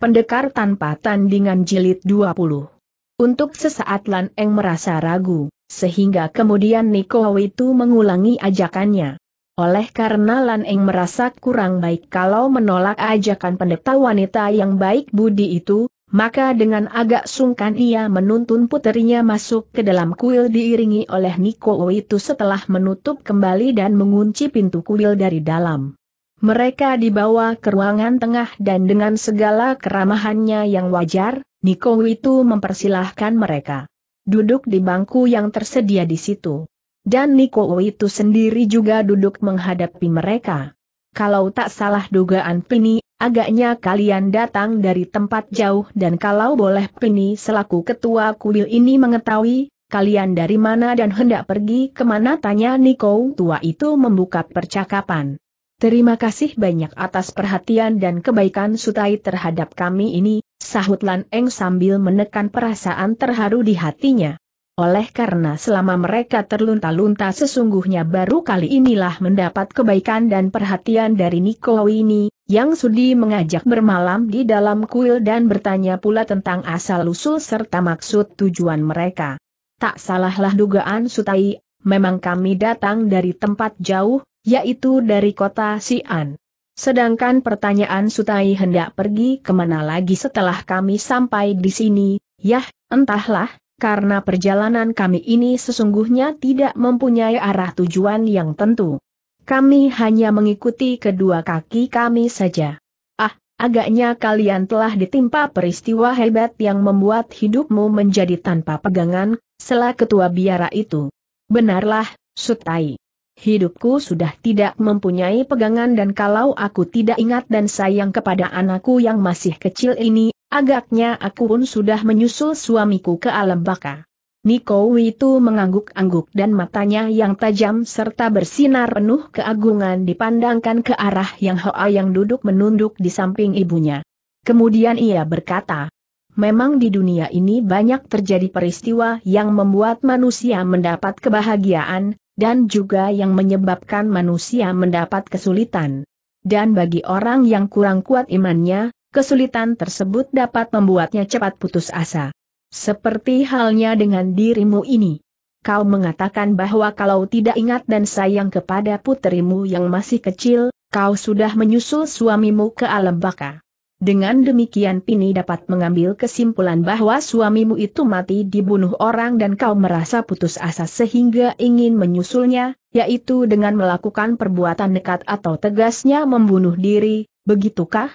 Pendekar tanpa tandingan jilid 20. Untuk sesaat Lan Eng merasa ragu, sehingga kemudian Niko itu mengulangi ajakannya. Oleh karena Lan Eng merasa kurang baik kalau menolak ajakan pendeta wanita yang baik budi itu, maka dengan agak sungkan ia menuntun puterinya masuk ke dalam kuil diiringi oleh Niko itu setelah menutup kembali dan mengunci pintu kuil dari dalam. Mereka dibawa ke ruangan tengah dan dengan segala keramahannya yang wajar, Niko itu mempersilahkan mereka duduk di bangku yang tersedia di situ. Dan Niko itu sendiri juga duduk menghadapi mereka. Kalau tak salah dugaan Pini, agaknya kalian datang dari tempat jauh dan kalau boleh Pini selaku ketua kuil ini mengetahui, kalian dari mana dan hendak pergi kemana tanya Niko tua itu membuka percakapan. Terima kasih banyak atas perhatian dan kebaikan Sutai terhadap kami ini, sahut Lan Eng sambil menekan perasaan terharu di hatinya. Oleh karena selama mereka terlunta-lunta sesungguhnya baru kali inilah mendapat kebaikan dan perhatian dari Niko ini, yang sudi mengajak bermalam di dalam kuil dan bertanya pula tentang asal-usul serta maksud tujuan mereka. Tak salahlah dugaan Sutai, memang kami datang dari tempat jauh, yaitu dari kota Xi'an. Sedangkan pertanyaan Sutai hendak pergi kemana lagi setelah kami sampai di sini, yah, entahlah, karena perjalanan kami ini sesungguhnya tidak mempunyai arah tujuan yang tentu. Kami hanya mengikuti kedua kaki kami saja. Ah, agaknya kalian telah ditimpa peristiwa hebat yang membuat hidupmu menjadi tanpa pegangan, selah ketua biara itu. Benarlah, Sutai hidupku sudah tidak mempunyai pegangan dan kalau aku tidak ingat dan sayang kepada anakku yang masih kecil ini, agaknya aku pun sudah menyusul suamiku ke alam baka. Niko itu mengangguk-angguk dan matanya yang tajam serta bersinar penuh keagungan dipandangkan ke arah Yang Hoa yang duduk menunduk di samping ibunya. Kemudian ia berkata, Memang di dunia ini banyak terjadi peristiwa yang membuat manusia mendapat kebahagiaan, dan juga yang menyebabkan manusia mendapat kesulitan. Dan bagi orang yang kurang kuat imannya, kesulitan tersebut dapat membuatnya cepat putus asa. Seperti halnya dengan dirimu ini. Kau mengatakan bahwa kalau tidak ingat dan sayang kepada putrimu yang masih kecil, kau sudah menyusul suamimu ke alam baka. Dengan demikian Pini dapat mengambil kesimpulan bahwa suamimu itu mati dibunuh orang dan kau merasa putus asa sehingga ingin menyusulnya, yaitu dengan melakukan perbuatan nekat atau tegasnya membunuh diri, begitukah?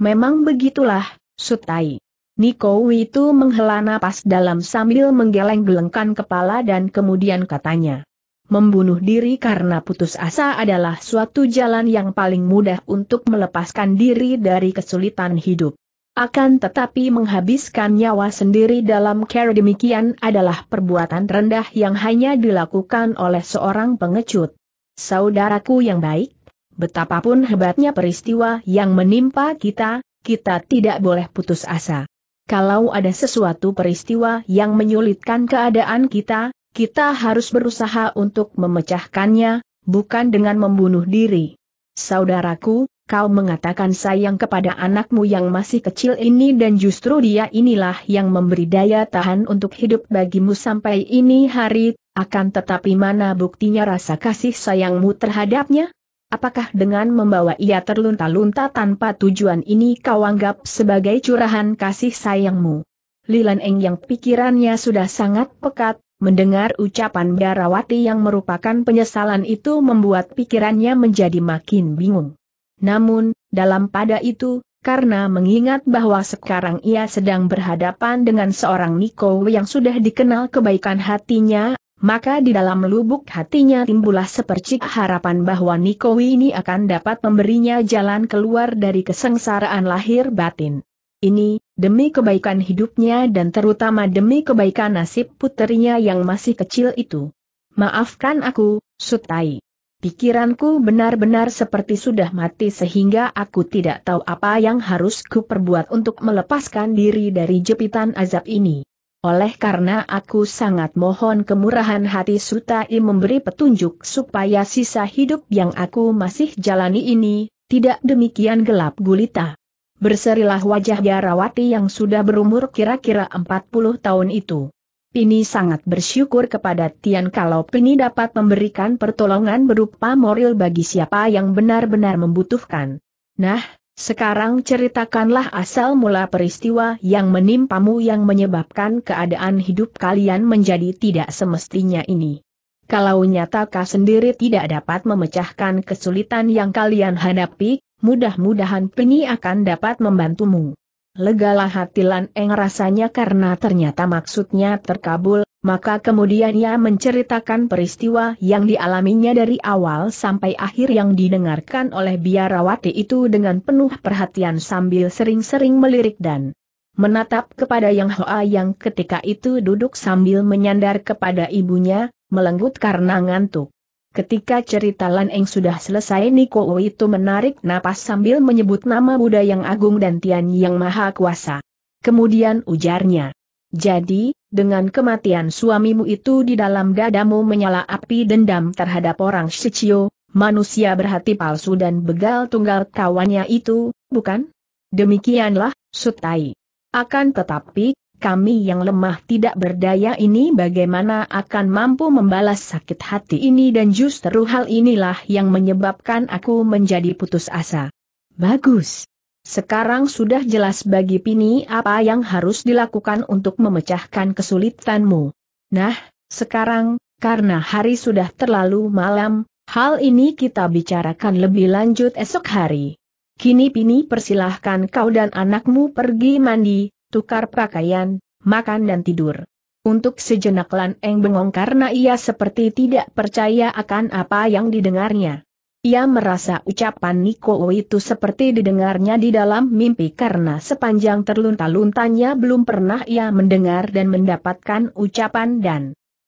Memang begitulah, Sutai. Niko itu menghela napas dalam sambil menggeleng-gelengkan kepala dan kemudian katanya. Membunuh diri karena putus asa adalah suatu jalan yang paling mudah untuk melepaskan diri dari kesulitan hidup. Akan tetapi menghabiskan nyawa sendiri dalam cara demikian adalah perbuatan rendah yang hanya dilakukan oleh seorang pengecut. Saudaraku yang baik, betapapun hebatnya peristiwa yang menimpa kita, kita tidak boleh putus asa. Kalau ada sesuatu peristiwa yang menyulitkan keadaan kita, kita harus berusaha untuk memecahkannya, bukan dengan membunuh diri. Saudaraku, kau mengatakan sayang kepada anakmu yang masih kecil ini dan justru dia inilah yang memberi daya tahan untuk hidup bagimu sampai ini hari, akan tetapi mana buktinya rasa kasih sayangmu terhadapnya? Apakah dengan membawa ia terlunta-lunta tanpa tujuan ini kau anggap sebagai curahan kasih sayangmu? Lilan Eng yang pikirannya sudah sangat pekat, Mendengar ucapan Biarawati yang merupakan penyesalan itu membuat pikirannya menjadi makin bingung. Namun, dalam pada itu, karena mengingat bahwa sekarang ia sedang berhadapan dengan seorang Niko yang sudah dikenal kebaikan hatinya, maka di dalam lubuk hatinya timbullah sepercik harapan bahwa Niko ini akan dapat memberinya jalan keluar dari kesengsaraan lahir batin. Ini, demi kebaikan hidupnya dan terutama demi kebaikan nasib puterinya yang masih kecil itu. Maafkan aku, Sutai. Pikiranku benar-benar seperti sudah mati sehingga aku tidak tahu apa yang harus kuperbuat untuk melepaskan diri dari jepitan azab ini. Oleh karena aku sangat mohon kemurahan hati Sutai memberi petunjuk supaya sisa hidup yang aku masih jalani ini, tidak demikian gelap gulita berserilah wajah Jarawati yang sudah berumur kira-kira 40 tahun itu. Pini sangat bersyukur kepada Tian kalau Pini dapat memberikan pertolongan berupa moral bagi siapa yang benar-benar membutuhkan. Nah, sekarang ceritakanlah asal mula peristiwa yang menimpamu yang menyebabkan keadaan hidup kalian menjadi tidak semestinya ini. Kalau nyata kau sendiri tidak dapat memecahkan kesulitan yang kalian hadapi, mudah-mudahan Pengi akan dapat membantumu. Legalah hati Lan Eng rasanya karena ternyata maksudnya terkabul, maka kemudian ia menceritakan peristiwa yang dialaminya dari awal sampai akhir yang didengarkan oleh biarawati itu dengan penuh perhatian sambil sering-sering melirik dan menatap kepada Yang Hoa yang ketika itu duduk sambil menyandar kepada ibunya, melenggut karena ngantuk. Ketika cerita Lan Eng sudah selesai Niko itu menarik napas sambil menyebut nama Buddha yang agung dan Tian yang maha kuasa. Kemudian ujarnya. Jadi, dengan kematian suamimu itu di dalam dadamu menyala api dendam terhadap orang Shichio, manusia berhati palsu dan begal tunggal kawannya itu, bukan? Demikianlah, Sutai. Akan tetapi, kami yang lemah tidak berdaya ini bagaimana akan mampu membalas sakit hati ini dan justru hal inilah yang menyebabkan aku menjadi putus asa. Bagus. Sekarang sudah jelas bagi Pini apa yang harus dilakukan untuk memecahkan kesulitanmu. Nah, sekarang, karena hari sudah terlalu malam, hal ini kita bicarakan lebih lanjut esok hari. Kini Pini persilahkan kau dan anakmu pergi mandi, tukar pakaian, makan dan tidur. Untuk sejenak Lan Eng bengong karena ia seperti tidak percaya akan apa yang didengarnya. Ia merasa ucapan Niko itu seperti didengarnya di dalam mimpi karena sepanjang terlunta-luntanya belum pernah ia mendengar dan mendapatkan ucapan dan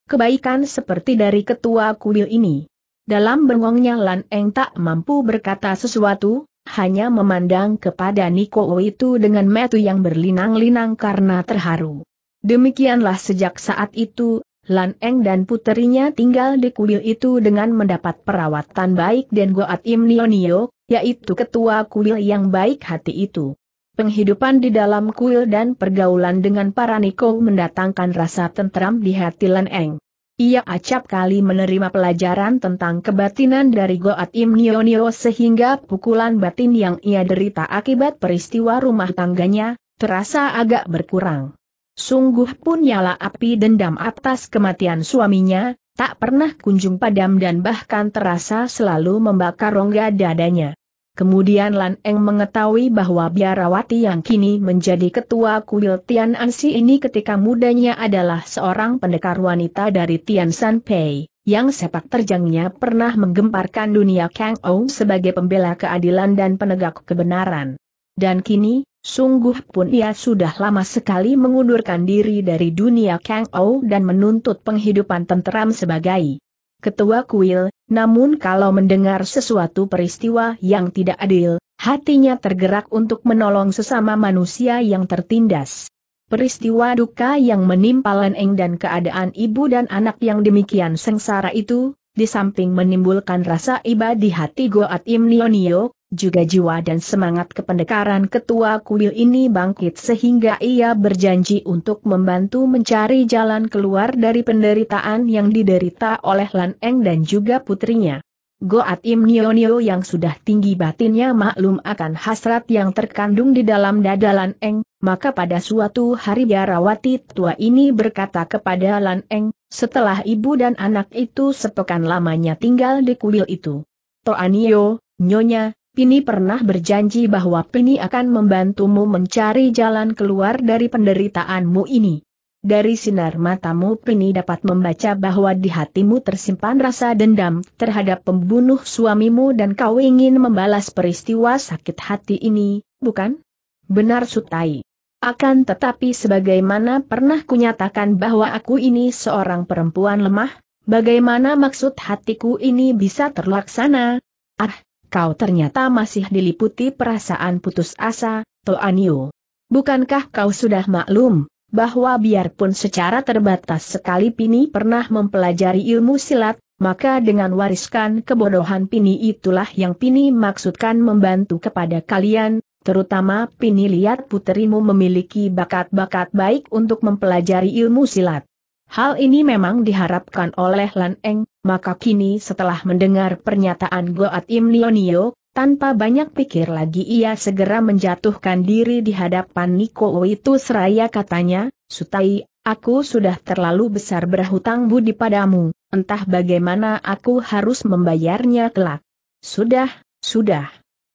kebaikan seperti dari ketua kuil ini. Dalam bengongnya Lan Eng tak mampu berkata sesuatu, hanya memandang kepada Niko itu dengan metu yang berlinang-linang karena terharu. Demikianlah sejak saat itu, Lan Eng dan puterinya tinggal di kuil itu dengan mendapat perawatan baik dan Goat Im Nionio, yaitu ketua kuil yang baik hati itu. Penghidupan di dalam kuil dan pergaulan dengan para Niko mendatangkan rasa tentram di hati Lan Eng. Ia acap kali menerima pelajaran tentang kebatinan dari Goat Im Nio Nio sehingga pukulan batin yang ia derita akibat peristiwa rumah tangganya, terasa agak berkurang. Sungguh pun nyala api dendam atas kematian suaminya, tak pernah kunjung padam dan bahkan terasa selalu membakar rongga dadanya. Kemudian Lan Eng mengetahui bahwa biarawati yang kini menjadi ketua kuil Tian Ansi ini ketika mudanya adalah seorang pendekar wanita dari Tian San Pei, yang sepak terjangnya pernah menggemparkan dunia Kang Ou sebagai pembela keadilan dan penegak kebenaran. Dan kini, sungguh pun ia sudah lama sekali mengundurkan diri dari dunia Kang Ou dan menuntut penghidupan tenteram sebagai ketua kuil, namun kalau mendengar sesuatu peristiwa yang tidak adil, hatinya tergerak untuk menolong sesama manusia yang tertindas. Peristiwa duka yang menimpa Leneng dan keadaan ibu dan anak yang demikian sengsara itu, di samping menimbulkan rasa iba di hati Goat Im Nionio, juga jiwa dan semangat kependekaran ketua kuil ini bangkit sehingga ia berjanji untuk membantu mencari jalan keluar dari penderitaan yang diderita oleh Lan Eng dan juga putrinya. Goat Im Nio Nio yang sudah tinggi batinnya maklum akan hasrat yang terkandung di dalam dada Lan Eng, maka pada suatu hari biarawati tua ini berkata kepada Lan Eng, setelah ibu dan anak itu sepekan lamanya tinggal di kuil itu. Toanio, Nyonya, Pini pernah berjanji bahwa Pini akan membantumu mencari jalan keluar dari penderitaanmu ini. Dari sinar matamu Pini dapat membaca bahwa di hatimu tersimpan rasa dendam terhadap pembunuh suamimu dan kau ingin membalas peristiwa sakit hati ini, bukan? Benar Sutai. Akan tetapi sebagaimana pernah kunyatakan bahwa aku ini seorang perempuan lemah, bagaimana maksud hatiku ini bisa terlaksana? Ah, kau ternyata masih diliputi perasaan putus asa, Toanio. Bukankah kau sudah maklum, bahwa biarpun secara terbatas sekali Pini pernah mempelajari ilmu silat, maka dengan wariskan kebodohan Pini itulah yang Pini maksudkan membantu kepada kalian, terutama Pini lihat puterimu memiliki bakat-bakat baik untuk mempelajari ilmu silat. Hal ini memang diharapkan oleh Lan Eng, maka kini setelah mendengar pernyataan Goat Im Leonio, tanpa banyak pikir lagi ia segera menjatuhkan diri di hadapan Niko itu seraya katanya, Sutai, aku sudah terlalu besar berhutang budi padamu, entah bagaimana aku harus membayarnya kelak. Sudah, sudah.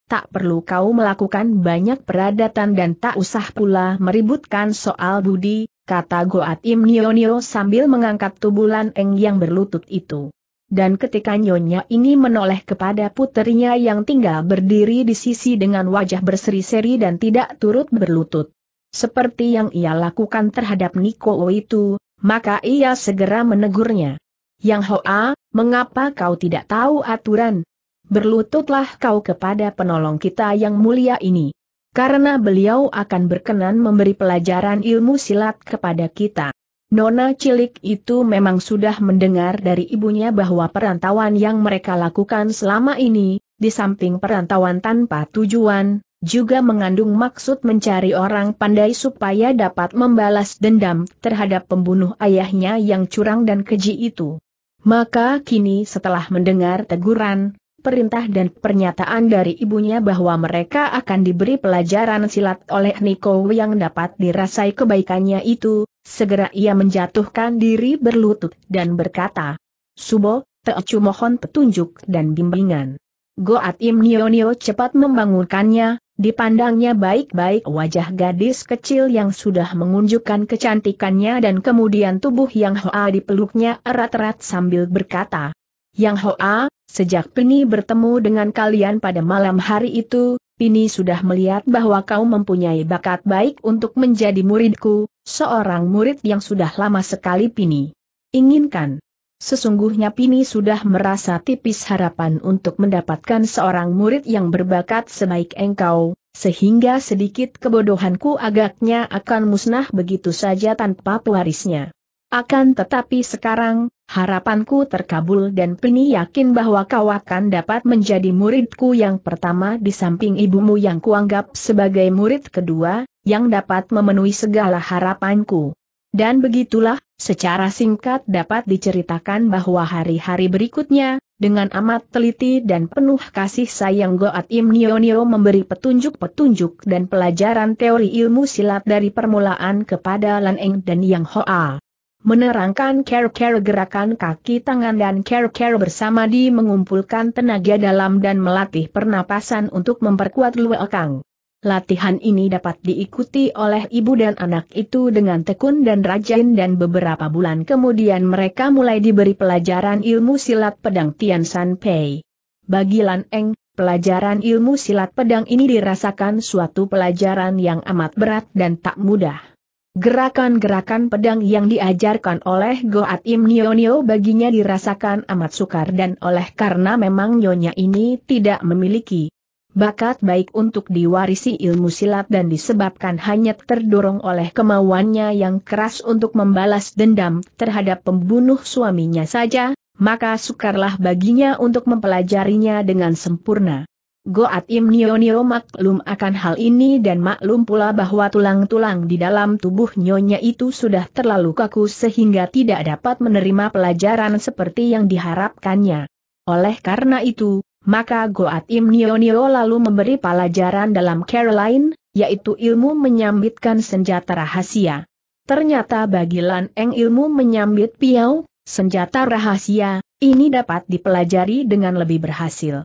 Tak perlu kau melakukan banyak peradatan dan tak usah pula meributkan soal budi, kata Goatim Nio-Nio sambil mengangkat tubuh Lan Eng yang berlutut itu. Dan ketika nyonya ini menoleh kepada puterinya yang tinggal berdiri di sisi dengan wajah berseri-seri dan tidak turut berlutut. Seperti yang ia lakukan terhadap Niko itu, maka ia segera menegurnya. Yang Hoa, mengapa kau tidak tahu aturan? Berlututlah kau kepada penolong kita yang mulia ini karena beliau akan berkenan memberi pelajaran ilmu silat kepada kita. Nona cilik itu memang sudah mendengar dari ibunya bahwa perantauan yang mereka lakukan selama ini, di samping perantauan tanpa tujuan, juga mengandung maksud mencari orang pandai supaya dapat membalas dendam terhadap pembunuh ayahnya yang curang dan keji itu. Maka kini setelah mendengar teguran, perintah dan pernyataan dari ibunya bahwa mereka akan diberi pelajaran silat oleh Niko yang dapat dirasai kebaikannya itu, segera ia menjatuhkan diri berlutut dan berkata, Subo, Teocu mohon petunjuk dan bimbingan. Goat Im Nio Nio cepat membangunkannya, dipandangnya baik-baik wajah gadis kecil yang sudah mengunjukkan kecantikannya dan kemudian tubuh Yang Hoa dipeluknya erat-erat sambil berkata, Yang Hoa, Sejak Pini bertemu dengan kalian pada malam hari itu, Pini sudah melihat bahwa kau mempunyai bakat baik untuk menjadi muridku, seorang murid yang sudah lama sekali Pini inginkan. Sesungguhnya Pini sudah merasa tipis harapan untuk mendapatkan seorang murid yang berbakat sebaik engkau, sehingga sedikit kebodohanku agaknya akan musnah begitu saja tanpa pewarisnya. Akan tetapi sekarang, Harapanku terkabul dan Pini yakin bahwa kau akan dapat menjadi muridku yang pertama di samping ibumu yang kuanggap sebagai murid kedua, yang dapat memenuhi segala harapanku. Dan begitulah, secara singkat dapat diceritakan bahwa hari-hari berikutnya, dengan amat teliti dan penuh kasih sayang Goat Im Nio Nio memberi petunjuk-petunjuk dan pelajaran teori ilmu silat dari permulaan kepada Lan Eng dan Yang Hoa menerangkan care-care gerakan kaki tangan dan care-care bersama di mengumpulkan tenaga dalam dan melatih pernapasan untuk memperkuat luekang. Latihan ini dapat diikuti oleh ibu dan anak itu dengan tekun dan rajin dan beberapa bulan kemudian mereka mulai diberi pelajaran ilmu silat pedang Tian San Pei. Bagi Lan Eng, pelajaran ilmu silat pedang ini dirasakan suatu pelajaran yang amat berat dan tak mudah. Gerakan-gerakan pedang yang diajarkan oleh Goat Im Nyonyo baginya dirasakan amat sukar dan oleh karena memang nyonya ini tidak memiliki bakat baik untuk diwarisi ilmu silat dan disebabkan hanya terdorong oleh kemauannya yang keras untuk membalas dendam terhadap pembunuh suaminya saja, maka sukarlah baginya untuk mempelajarinya dengan sempurna. Goat Im Nyo Nyo maklum akan hal ini dan maklum pula bahwa tulang-tulang di dalam tubuh Nyonya itu sudah terlalu kaku sehingga tidak dapat menerima pelajaran seperti yang diharapkannya. Oleh karena itu, maka Goat Im Nyo Nyo lalu memberi pelajaran dalam Caroline, yaitu ilmu menyambitkan senjata rahasia. Ternyata bagi Lan Eng ilmu menyambit piau, senjata rahasia, ini dapat dipelajari dengan lebih berhasil.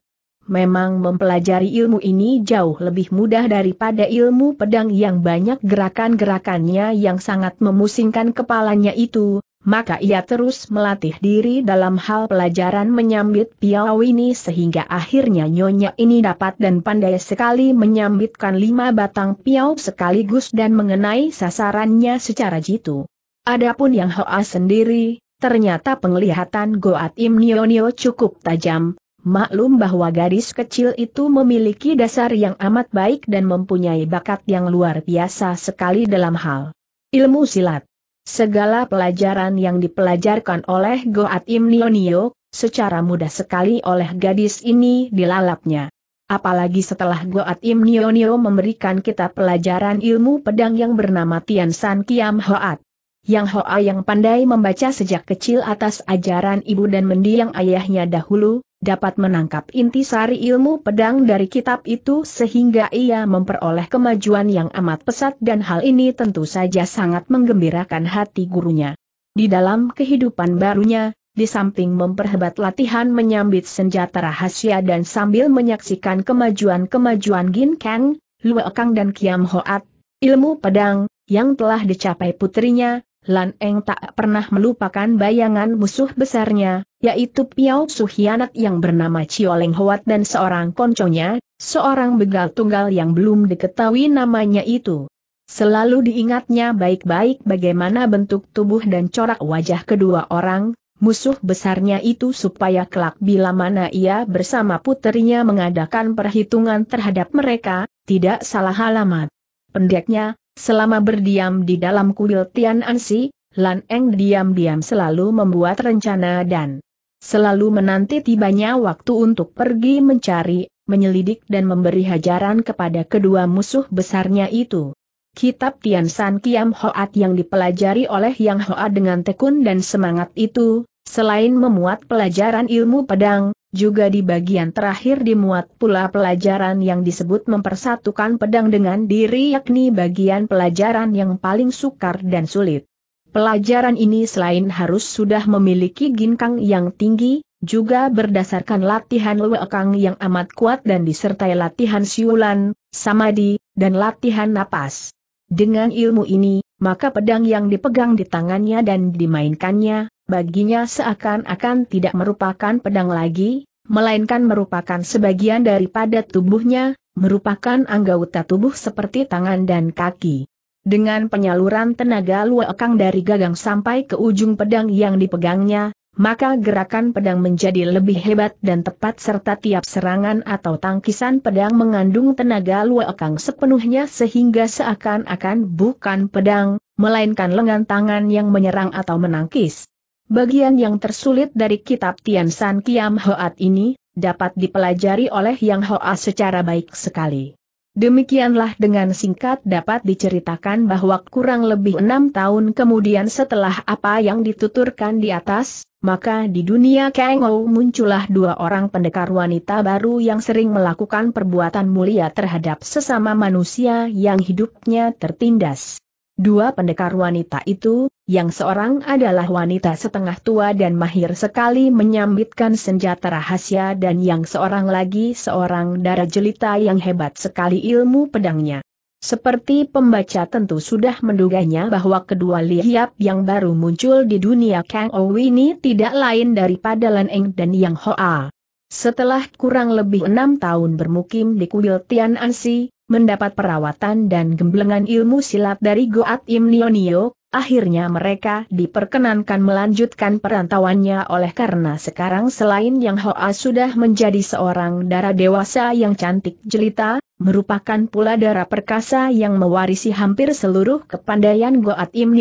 Memang mempelajari ilmu ini jauh lebih mudah daripada ilmu pedang yang banyak gerakan-gerakannya yang sangat memusingkan kepalanya itu, maka ia terus melatih diri dalam hal pelajaran menyambit piau ini sehingga akhirnya nyonya ini dapat dan pandai sekali menyambitkan lima batang piau sekaligus dan mengenai sasarannya secara jitu. Adapun yang Hoa sendiri, ternyata penglihatan Goat Im Nio Nio cukup tajam, Maklum bahwa gadis kecil itu memiliki dasar yang amat baik dan mempunyai bakat yang luar biasa sekali dalam hal ilmu silat. Segala pelajaran yang dipelajarkan oleh Goat Im Nionio, secara mudah sekali oleh gadis ini dilalapnya. Apalagi setelah Goat Im Nionio memberikan kita pelajaran ilmu pedang yang bernama Tian San Kiam Hoat. Yang Hoa yang pandai membaca sejak kecil atas ajaran ibu dan mendiang ayahnya dahulu, dapat menangkap inti sari ilmu pedang dari kitab itu sehingga ia memperoleh kemajuan yang amat pesat dan hal ini tentu saja sangat menggembirakan hati gurunya. Di dalam kehidupan barunya, di samping memperhebat latihan menyambit senjata rahasia dan sambil menyaksikan kemajuan-kemajuan Gin Kang, Lue Kang dan Kiam Hoat, ilmu pedang, yang telah dicapai putrinya, Lan Eng tak pernah melupakan bayangan musuh besarnya, yaitu Piao Suhianat yang bernama Cioleng Hoat dan seorang konconya, seorang begal tunggal yang belum diketahui namanya itu. Selalu diingatnya baik-baik bagaimana bentuk tubuh dan corak wajah kedua orang, musuh besarnya itu supaya kelak bila mana ia bersama puterinya mengadakan perhitungan terhadap mereka, tidak salah alamat. Pendeknya, Selama berdiam di dalam kuil Tian Ansi, Lan Eng diam-diam selalu membuat rencana dan selalu menanti tibanya waktu untuk pergi mencari, menyelidik dan memberi hajaran kepada kedua musuh besarnya itu. Kitab Tian San Kiam Hoat yang dipelajari oleh Yang Hoat dengan tekun dan semangat itu, selain memuat pelajaran ilmu pedang, juga di bagian terakhir dimuat pula pelajaran yang disebut mempersatukan pedang dengan diri yakni bagian pelajaran yang paling sukar dan sulit. Pelajaran ini selain harus sudah memiliki ginkang yang tinggi, juga berdasarkan latihan lewekang yang amat kuat dan disertai latihan siulan, samadi, dan latihan napas. Dengan ilmu ini, maka pedang yang dipegang di tangannya dan dimainkannya, baginya seakan-akan tidak merupakan pedang lagi, melainkan merupakan sebagian daripada tubuhnya, merupakan anggota tubuh seperti tangan dan kaki. Dengan penyaluran tenaga luakang dari gagang sampai ke ujung pedang yang dipegangnya, maka gerakan pedang menjadi lebih hebat dan tepat serta tiap serangan atau tangkisan pedang mengandung tenaga luakang sepenuhnya sehingga seakan-akan bukan pedang, melainkan lengan tangan yang menyerang atau menangkis. Bagian yang tersulit dari kitab Tian San Kiam Hoat ini, dapat dipelajari oleh Yang Hoa secara baik sekali. Demikianlah dengan singkat dapat diceritakan bahwa kurang lebih enam tahun kemudian setelah apa yang dituturkan di atas, maka di dunia Kengou muncullah dua orang pendekar wanita baru yang sering melakukan perbuatan mulia terhadap sesama manusia yang hidupnya tertindas. Dua pendekar wanita itu, yang seorang adalah wanita setengah tua dan mahir sekali menyambitkan senjata rahasia dan yang seorang lagi seorang darah jelita yang hebat sekali ilmu pedangnya. Seperti pembaca tentu sudah menduganya bahwa kedua lihiap yang baru muncul di dunia Kang Ou ini tidak lain daripada Lan Eng dan Yang Hoa. Setelah kurang lebih enam tahun bermukim di kuil Tian Ansi, mendapat perawatan dan gemblengan ilmu silat dari Goat Im Nionio, Akhirnya mereka diperkenankan melanjutkan perantauannya oleh karena sekarang selain Yang Hoa sudah menjadi seorang darah dewasa yang cantik jelita, merupakan pula darah perkasa yang mewarisi hampir seluruh kepandaian Goat Im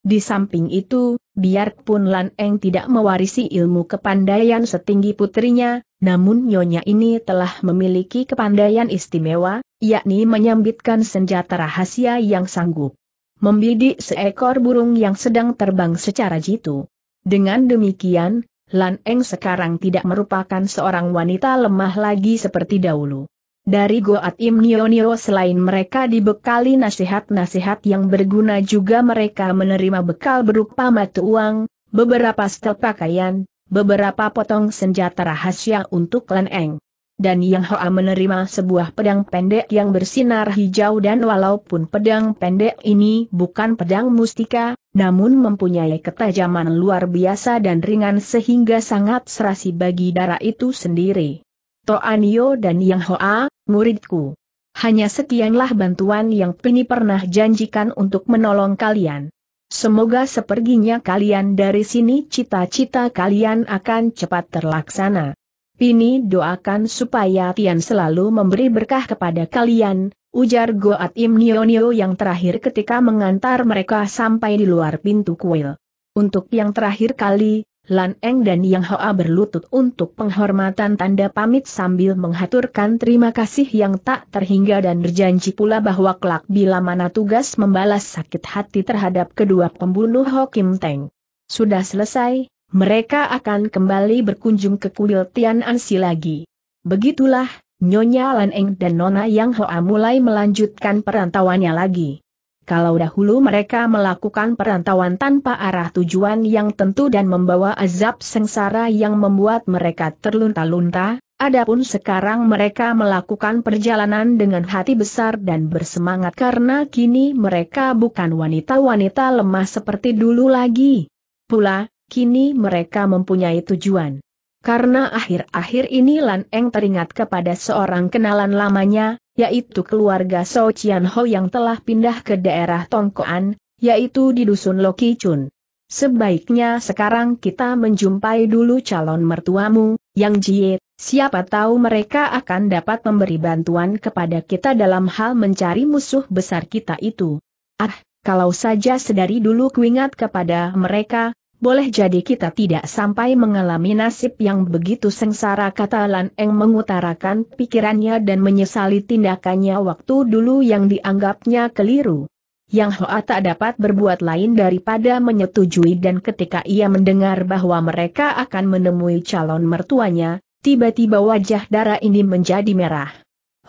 Di samping itu, biarpun Lan Eng tidak mewarisi ilmu kepandaian setinggi putrinya, namun Nyonya ini telah memiliki kepandaian istimewa, yakni menyambitkan senjata rahasia yang sanggup membidik seekor burung yang sedang terbang secara jitu. Dengan demikian, Lan Eng sekarang tidak merupakan seorang wanita lemah lagi seperti dahulu. Dari Goat Im Nio Nio selain mereka dibekali nasihat-nasihat yang berguna juga mereka menerima bekal berupa mata uang, beberapa setel pakaian, beberapa potong senjata rahasia untuk Lan Eng dan Yang Hoa menerima sebuah pedang pendek yang bersinar hijau dan walaupun pedang pendek ini bukan pedang mustika, namun mempunyai ketajaman luar biasa dan ringan sehingga sangat serasi bagi darah itu sendiri. Toanio dan Yang Hoa, muridku. Hanya sekianlah bantuan yang Pini pernah janjikan untuk menolong kalian. Semoga seperginya kalian dari sini cita-cita kalian akan cepat terlaksana. Pini doakan supaya Tian selalu memberi berkah kepada kalian, ujar Goat Im Nio Nio yang terakhir ketika mengantar mereka sampai di luar pintu kuil. Untuk yang terakhir kali, Lan Eng dan Yang Hoa berlutut untuk penghormatan tanda pamit sambil menghaturkan terima kasih yang tak terhingga dan berjanji pula bahwa kelak bila mana tugas membalas sakit hati terhadap kedua pembunuh Kim Teng. Sudah selesai, mereka akan kembali berkunjung ke kuil Tian Ansi lagi. Begitulah, Nyonya Lan Eng dan Nona Yang Hoa mulai melanjutkan perantauannya lagi. Kalau dahulu mereka melakukan perantauan tanpa arah tujuan yang tentu dan membawa azab sengsara yang membuat mereka terlunta-lunta, adapun sekarang mereka melakukan perjalanan dengan hati besar dan bersemangat karena kini mereka bukan wanita-wanita lemah seperti dulu lagi. Pula, kini mereka mempunyai tujuan. Karena akhir-akhir ini Lan Eng teringat kepada seorang kenalan lamanya, yaitu keluarga So Chian Ho yang telah pindah ke daerah Tongkoan, yaitu di dusun Loki Chun. Sebaiknya sekarang kita menjumpai dulu calon mertuamu, Yang Jie, siapa tahu mereka akan dapat memberi bantuan kepada kita dalam hal mencari musuh besar kita itu. Ah, kalau saja sedari dulu kuingat kepada mereka, boleh jadi kita tidak sampai mengalami nasib yang begitu sengsara kata Lan Eng mengutarakan pikirannya dan menyesali tindakannya waktu dulu yang dianggapnya keliru. Yang Hoa tak dapat berbuat lain daripada menyetujui dan ketika ia mendengar bahwa mereka akan menemui calon mertuanya, tiba-tiba wajah darah ini menjadi merah.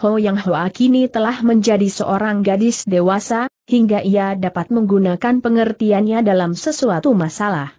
Ho Yang Hoa kini telah menjadi seorang gadis dewasa, hingga ia dapat menggunakan pengertiannya dalam sesuatu masalah.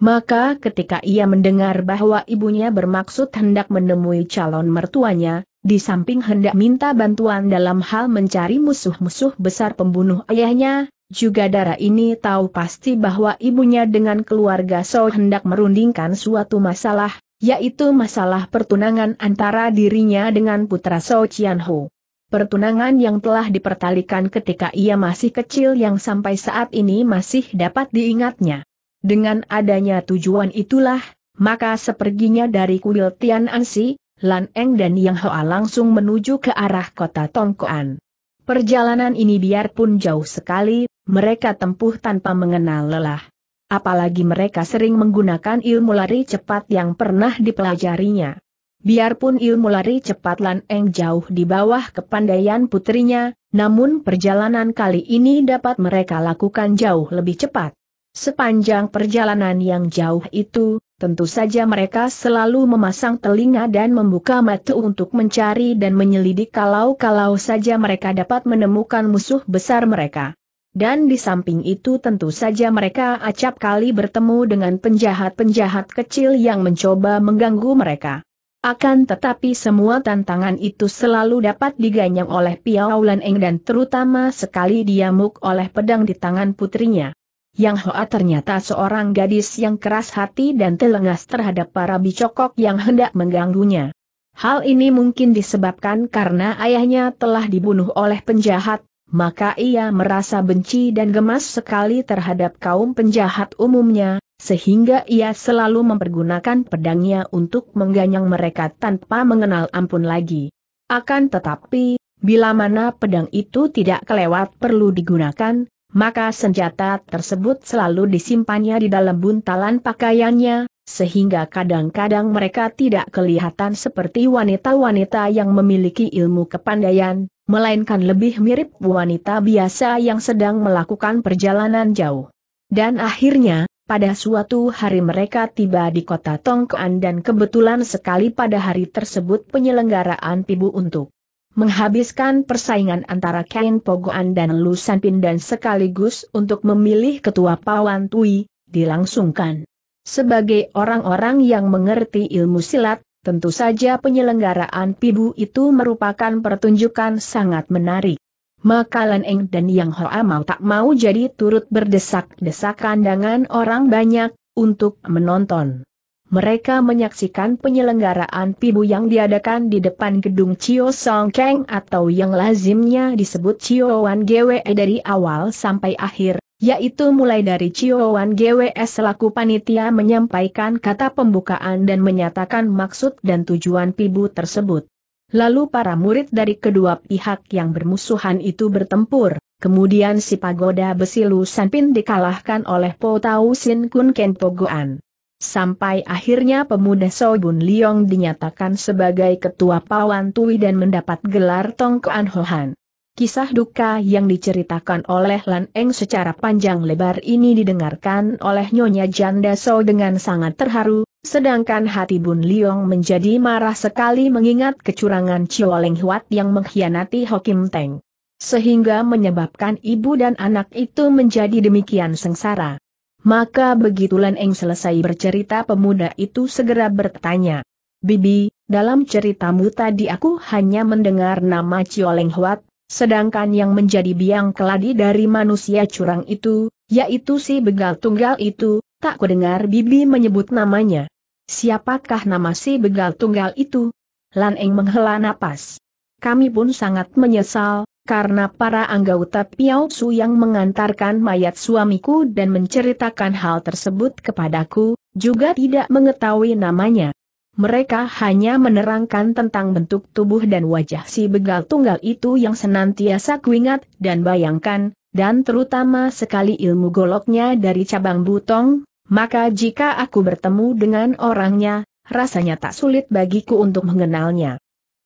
Maka ketika ia mendengar bahwa ibunya bermaksud hendak menemui calon mertuanya, di samping hendak minta bantuan dalam hal mencari musuh-musuh besar pembunuh ayahnya, juga darah ini tahu pasti bahwa ibunya dengan keluarga So hendak merundingkan suatu masalah, yaitu masalah pertunangan antara dirinya dengan putra So Chian Ho. Pertunangan yang telah dipertalikan ketika ia masih kecil yang sampai saat ini masih dapat diingatnya. Dengan adanya tujuan itulah, maka seperginya dari kuil Tian Ansi, Lan Eng dan Yang Hoa langsung menuju ke arah kota Tongkoan. Perjalanan ini biarpun jauh sekali, mereka tempuh tanpa mengenal lelah. Apalagi mereka sering menggunakan ilmu lari cepat yang pernah dipelajarinya. Biarpun ilmu lari cepat Lan Eng jauh di bawah kepandaian putrinya, namun perjalanan kali ini dapat mereka lakukan jauh lebih cepat. Sepanjang perjalanan yang jauh itu, tentu saja mereka selalu memasang telinga dan membuka mata untuk mencari dan menyelidik kalau-kalau saja mereka dapat menemukan musuh besar mereka. Dan di samping itu tentu saja mereka acap kali bertemu dengan penjahat-penjahat kecil yang mencoba mengganggu mereka. Akan tetapi semua tantangan itu selalu dapat diganyang oleh Piao Lan Eng dan terutama sekali diamuk oleh pedang di tangan putrinya. Yang Hoa ternyata seorang gadis yang keras hati dan telengas terhadap para bicokok yang hendak mengganggunya. Hal ini mungkin disebabkan karena ayahnya telah dibunuh oleh penjahat, maka ia merasa benci dan gemas sekali terhadap kaum penjahat umumnya, sehingga ia selalu mempergunakan pedangnya untuk mengganyang mereka tanpa mengenal ampun lagi. Akan tetapi, bila mana pedang itu tidak kelewat perlu digunakan, maka senjata tersebut selalu disimpannya di dalam buntalan pakaiannya, sehingga kadang-kadang mereka tidak kelihatan seperti wanita-wanita yang memiliki ilmu kepandaian, melainkan lebih mirip wanita biasa yang sedang melakukan perjalanan jauh. Dan akhirnya, pada suatu hari mereka tiba di kota Tongkoan dan kebetulan sekali pada hari tersebut penyelenggaraan pibu untuk menghabiskan persaingan antara Kain Pogoan dan Lu Sanpin dan sekaligus untuk memilih ketua Pawan Tui, dilangsungkan. Sebagai orang-orang yang mengerti ilmu silat, tentu saja penyelenggaraan PIBU itu merupakan pertunjukan sangat menarik. Maka Lan Eng dan Yang Hoa mau tak mau jadi turut berdesak-desakan dengan orang banyak, untuk menonton mereka menyaksikan penyelenggaraan Pibu yang diadakan di depan gedung Chio Song Kang atau yang lazimnya disebut Wan GWE dari awal sampai akhir, yaitu mulai dari Wan GWE selaku panitia menyampaikan kata pembukaan dan menyatakan maksud dan tujuan Pibu tersebut. Lalu para murid dari kedua pihak yang bermusuhan itu bertempur, kemudian si pagoda besi Lu Sanpin dikalahkan oleh Po Tau Sin Kun Ken Pogoan. Sampai akhirnya pemuda Bun Liong dinyatakan sebagai ketua Pawan Tui dan mendapat gelar Tongkoan Hohan. Kisah duka yang diceritakan oleh Lan Eng secara panjang lebar ini didengarkan oleh Nyonya Janda So dengan sangat terharu, sedangkan hati Bun Liong menjadi marah sekali mengingat kecurangan Chiu Leng Huat yang mengkhianati Hokim Teng. Sehingga menyebabkan ibu dan anak itu menjadi demikian sengsara. Maka begitulah Eng selesai bercerita pemuda itu segera bertanya. Bibi, dalam ceritamu tadi aku hanya mendengar nama Cioleng Huat, sedangkan yang menjadi biang keladi dari manusia curang itu, yaitu si begal tunggal itu, tak kudengar Bibi menyebut namanya. Siapakah nama si begal tunggal itu? Lan Eng menghela napas. Kami pun sangat menyesal, karena para anggota Piao Su yang mengantarkan mayat suamiku dan menceritakan hal tersebut kepadaku, juga tidak mengetahui namanya. Mereka hanya menerangkan tentang bentuk tubuh dan wajah si begal tunggal itu yang senantiasa kuingat dan bayangkan, dan terutama sekali ilmu goloknya dari cabang butong, maka jika aku bertemu dengan orangnya, rasanya tak sulit bagiku untuk mengenalnya.